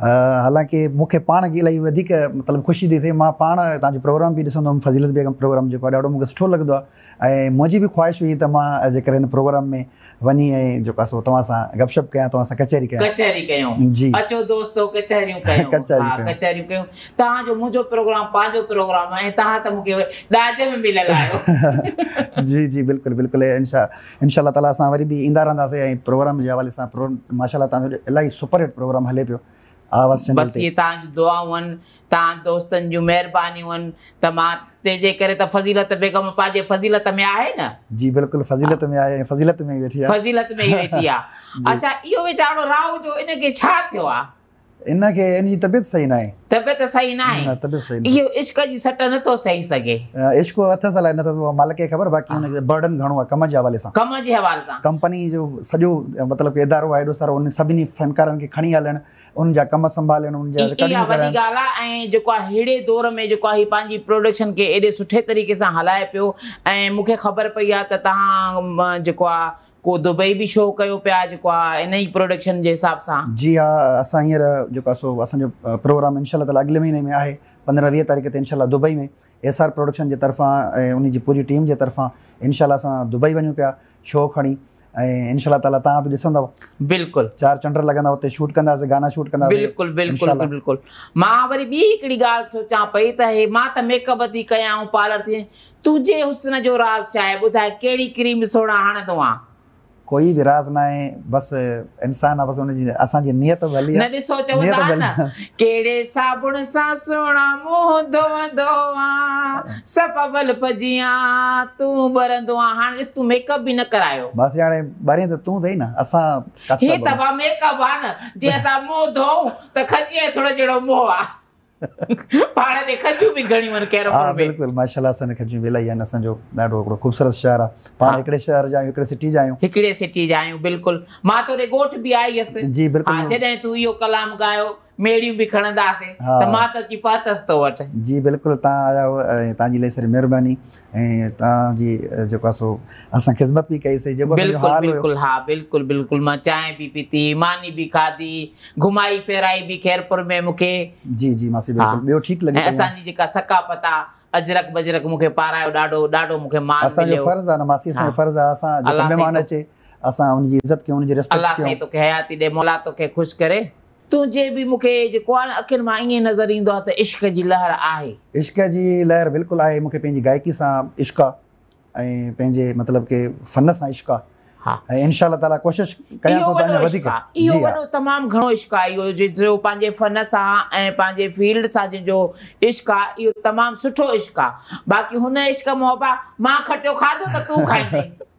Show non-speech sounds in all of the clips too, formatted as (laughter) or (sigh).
हालांकि मूंखे पाण खे इलाही वधीक मतिलबु ख़ुशी थी थिए मां पाण प्रोग्राम बि ॾिसंदो फज़ीलत बेगम प्रोग्राम जेको आहे ॾाढो मूंखे सुठो लॻंदो आहे ख़्वाहिश हुई तो मां प्रोग्राम में वही ऐं जेको आहे सो तव्हां सां गपशप कयां तव्हां सां कचहरी कयां कचहरी कयूं जी अचो दोस्तो कचहरियूं (laughs) कयूं कचहरी कचहरियूं कयूं तव्हांजो मुंहिंजो प्रोग्राम पंहिंजो प्रोग्राम आहे तव्हां त मूंखे ॾाज में मिलियल आहियो (laughs) जी जी बिल्कुलु बिल्कुलु इनशा इनशा ताला असां वरी बि ईंदा रहंदासीं ऐं प्रोग्राम जे हवाले सां प्रो माशाला इलाही सुपर हिट प्रोग्राम हले पियो आवाज़ बसि ये तव्हांजी दुआऊं आहिनि तव्हां दोस्तनि जूं महिरबानियूं आहिनि त मां तंहिंजे करे त फज़ीलत बेगम पंहिंजे फज़ीलत में आहे न जी बिल्कुलु फज़ीलत में आहे फज़ीलत में ई वेठी आहे फज़ीलत में ई वेठी आहे (laughs) अच्छा इहो वीचारो राहू जो इनखे छा थियो आहे इनखे इनजी तबियत सही नाहे तबियत सही नाहे तबियत सही नाहे इहो इश्क जी सट नथो सही सघे इश्क अथसि अलाए नथसि मालिक खे ख़बर बाक़ी हुनखे बर्डन घणो आहे कम जे हवाले सां कम जे हवाले सां कंपनी जो सॼो मतिलबु इदारो आहे एॾो सारो उन सभिनी फनकारनि खे खणी हलणु उन जा कम संभालनि उन जा रिकॉर्डिंग करणु वॾी ॻाल्हि आहे ऐं जेको आहे अहिड़े दौर में जेको आहे पंहिंजी प्रोडक्शन खे एॾे सुठे तरीक़े सां हलाए पियो ऐं मूंखे ख़बर पई आहे त तव्हां जेको आहे को दुबई बि शो कयो पिया जेको आहे इन ई प्रोडक्शन जे हिसाब सां जी हा असां हींअर जेको आहे सो असांजो प्रोग्राम इनशा ताला अॻिले महीने में आहे पंद्रहं वीह तारीख़ ते इनशा दुबई में एस आर प्रोडक्शन जे तरफ़ां ऐं उन जी पूरी टीम जे तरफ़ां इनशा असां दुबई वञूं पिया शो खणी ऐं इनशा ताला तव्हां बि ॾिसंदव बिल्कुलु चार चंड लॻंदा हुते शूट कंदासीं गाना शूट कंदासीं बिल्कुलु बिल्कुलु बिल्कुलु मां वरी ॿी हिकिड़ी ॻाल्हि सोचां पई त हे मां त मेकअप थी कयां पार्लर थी तुंहिंजे हुस्न जो राज़ छा आहे ॿुधाए कहिड़ी क्रीम सोड़ा हणंदो आहियां कोई बि राज़ न आहे बसि इंसानु आहे बसि हुनजी असांजी नियत भली आहे ॾिसो चवंदा न कहिड़े साबुण सां सुहिणा मुंहुं धोवंदो आहे सबल पजिया तूं भरंदो आहे हाणे ॾिस तूं मेकअप बि न करायो बसि हाणे ॿारहें त तूं अथई न असां हे त मेकअप आहे न जीअं असां मुंहुं धोऊं त खजी थोरो जहिड़ो मुंहुं आहे हाँ, पाण ॾे खजूं बि घणियूं आहिनि कैरम हा बिल्कुलु माशाल्लाह असां खजूं वेलाई आहिनि असांजो ॾाढो हिकिड़ो ख़ूबसूरत शहर आहे पाण हिकिड़े शहर जा आहियूं हिकिड़े सिटी जा आहियूं हिकिड़े सिटी जा आहियूं बिल्कुलु मां तोरे ॻोठ बि आई हुयसि जी बिल्कुलु हाँ, जॾहिं तूं इहो कलाम ॻायो मेड़ियूं बि खणंदासीं त मां त किफ़ायतस थो वटि जी बिल्कुलु तव्हां आया हुआ ऐं तव्हांजी इलाही सारी महिरबानी ऐं तव्हांजी जेको आहे सो असां ख़िदमत बि कईसीं जेको बिल्कुलु बिल्कुलु हा बिल्कुलु बिल्कुलु मां चांहि बि पीती मानी बि खाधी घुमाई फेराई बि खैरपुर में मूंखे जी जी मासी बिल्कुलु ॿियो ठीकु लॻे असांजी जेका सकाफ़त आहे अजरक बजरक मूंखे पारायो ॾाढो ॾाढो मूंखे मान असांजो फर्ज़ु आहे न मासी असांजो फर्ज़ु आहे असां महिमान तो। अचे असां उनजी इज़त कयूं उनजी रिस्पेक्ट कयूं अलाह साईं तोखे हयाती ॾे मौला तोखे ख़ुशि करे तुंहिंजे बि मूंखे जेको आहे न अखियुनि मां नज़र ईंदो त इश्क जी लहर आहे इश्क जी लहर बिल्कुलु आहे मूंखे पंहिंजी गायकी सां इश्क आहे ऐं पंहिंजे मतिलबु की फ़न सां इश्क आहे ऐं इनशा ताला कोशिशि कयां थो तव्हांजा वधीक इहो वॾो तमामु घणो इश्क आहे इहो जो पंहिंजे फ़न सां ऐं पंहिंजे फील्ड सां जंहिंजो इश्क आहे इहो तमामु सुठो इश्क आहे बाक़ी हुन इश्क मोहबा मां खटियो खाधो त तूं खाईंदे (laughs)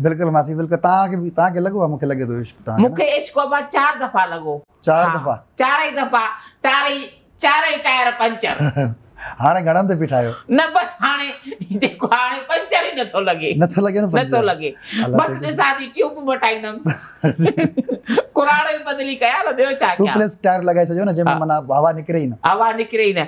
बिल्कुल मासी बिल्कुल तव्हांखे बि तव्हांखे लॻो आहे मूंखे लॻे थो इश्क तव्हां मूंखे इश्क अबा चार दफ़ा लॻो चार हाँ, दफ़ा चारई दफ़ा टारई चारई टायर पंचर (laughs) हाणे घणनि ते बीठायो न बसि हाणे जेको हाणे पंचर ई नथो लॻे नथो लॻे नथो लॻे बसि ॾिसां थी ट्यूब मटाईंदमि (laughs) कुराड़ो ई बदिली कया न ॿियो छा टू प्लस टायर लॻाए छॾियो न जंहिंमें माना हवा निकिरे ई न हवा निकिरे ई न